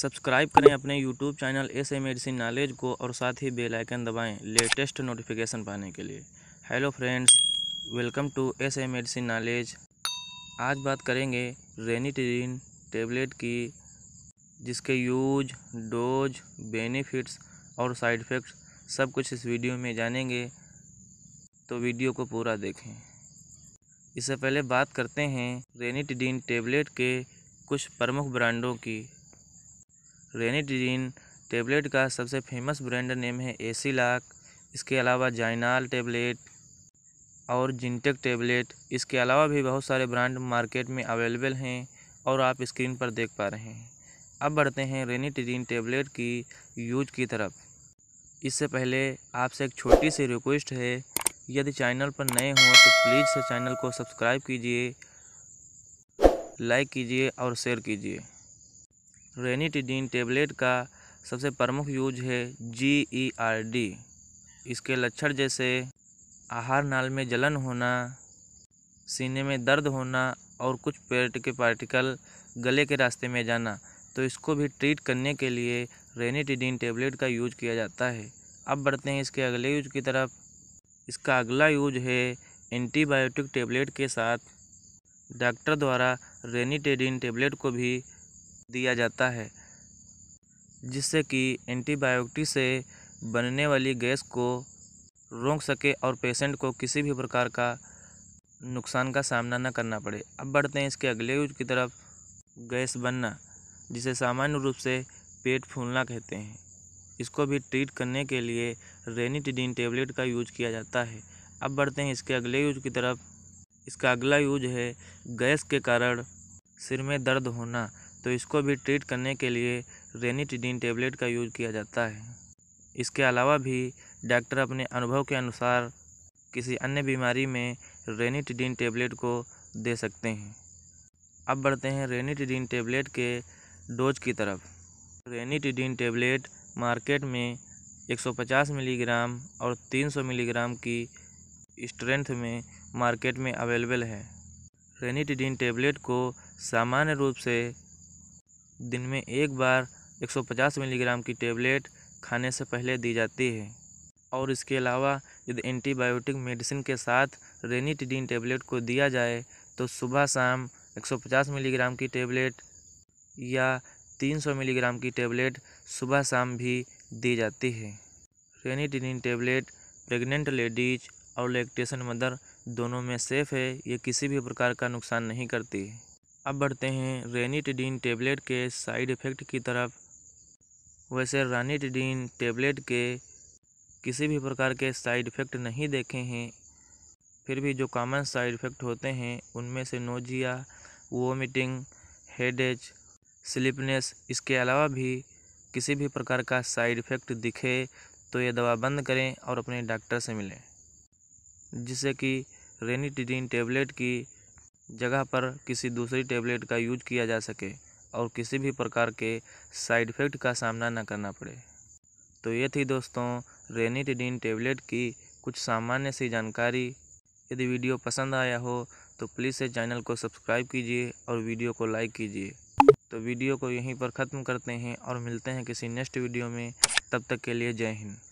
subscribe करें अपने YouTube channel S A medicine knowledge को और साथ ही बेल आइकन दबाएं लेटेस्ट नोटिफिकेशन पाने के लिए hello friends welcome to S A medicine knowledge आज बात करेंगे रेनीटेरिन टेबलेट की जिसके यूज डोज बेनिफिट्स और साइड इफ़ेक्ट्स सब कुछ इस वीडियो में जानेंगे तो वीडियो को पूरा देखें इससे पहले बात करते हैं रेनीटिडीन टेबलेट के कुछ प्रमुख ब्रांडों की रेनिडिन टेबलेट का सबसे फेमस ब्रांड नेम है एसीलाक इसके अलावा जाइनाल टेबलेट और जिनटेक टेबलेट इसके अलावा भी बहुत सारे ब्रांड मार्केट में अवेलेबल हैं और आप स्क्रीन पर देख पा रहे हैं अब बढ़ते हैं रेनिटीरिन टेबलेट की यूज की तरफ इससे पहले आपसे एक छोटी सी रिक्वेस्ट है यदि चैनल पर नए हों तो प्लीज़ से चैनल को सब्सक्राइब कीजिए लाइक कीजिए और शेयर कीजिए रेनिटिडिन टेबलेट का सबसे प्रमुख यूज है जी ई आर डी इसके लक्षण जैसे आहार नाल में जलन होना सीने में दर्द होना और कुछ पेट के पार्टिकल गले के रास्ते में जाना तो इसको भी ट्रीट करने के लिए रेनिटिडिन टेबलेट का यूज किया जाता है अब बढ़ते हैं इसके अगले यूज की तरफ इसका अगला यूज है एंटीबायोटिक टेबलेट के साथ डॉक्टर द्वारा रेनिटेडिन टेबलेट को भी दिया जाता है जिससे कि एंटीबायोटिक से बनने वाली गैस को रोक सके और पेशेंट को किसी भी प्रकार का नुकसान का सामना न करना पड़े अब बढ़ते हैं इसके अगले यूज की तरफ गैस बनना जिसे सामान्य रूप से पेट फूलना कहते हैं इसको भी ट्रीट करने के लिए रेनिटिडीन टेबलेट का यूज किया जाता है अब बढ़ते हैं इसके अगले यूज की तरफ इसका अगला यूज है गैस के कारण सिर में दर्द होना तो इसको भी ट्रीट करने के लिए रेनिटिडिन टेबलेट का यूज किया जाता है इसके अलावा भी डॉक्टर अपने अनुभव के अनुसार किसी अन्य बीमारी में रेनिटिडिन टेबलेट को दे सकते हैं अब बढ़ते हैं रेनिटिडिन टेबलेट के डोज की तरफ रेनिटिडिन टेबलेट मार्केट में 150 मिलीग्राम और 300 मिलीग्राम की स्ट्रेंथ में मार्केट में अवेलेबल है रेनिटिडिन टेबलेट को सामान्य रूप से दिन में एक बार 150 मिलीग्राम की टेबलेट खाने से पहले दी जाती है और इसके अलावा यदि एंटीबायोटिक मेडिसिन के साथ रेनिटिडीन टेबलेट को दिया जाए तो सुबह शाम 150 मिलीग्राम की टेबलेट या 300 मिलीग्राम की टेबलेट सुबह शाम भी दी जाती है रेनिटिडीन टेबलेट प्रेग्नेंट लेडीज और लैक्टेशन मदर दोनों में सेफ़ है ये किसी भी प्रकार का नुकसान नहीं करती है अब बढ़ते हैं रेनिटडीन टेबलेट के साइड इफ़ेक्ट की तरफ वैसे रानिटडीन टेबलेट के किसी भी प्रकार के साइड इफ़ेक्ट नहीं देखे हैं फिर भी जो कॉमन साइड इफ़ेक्ट होते हैं उनमें से नोजिया वोमिटिंग हेडेज स्लिपनेस इसके अलावा भी किसी भी प्रकार का साइड इफ़ेक्ट दिखे तो ये दवा बंद करें और अपने डॉक्टर से मिलें जिससे कि रेनिटडीन टेबलेट की जगह पर किसी दूसरी टेबलेट का यूज किया जा सके और किसी भी प्रकार के साइड इफ़ेक्ट का सामना न करना पड़े तो ये थी दोस्तों रेनिटिडिन टेबलेट की कुछ सामान्य सी जानकारी यदि वीडियो पसंद आया हो तो प्लीज़ इस चैनल को सब्सक्राइब कीजिए और वीडियो को लाइक कीजिए तो वीडियो को यहीं पर ख़त्म करते हैं और मिलते हैं किसी नेक्स्ट वीडियो में तब तक के लिए जय हिंद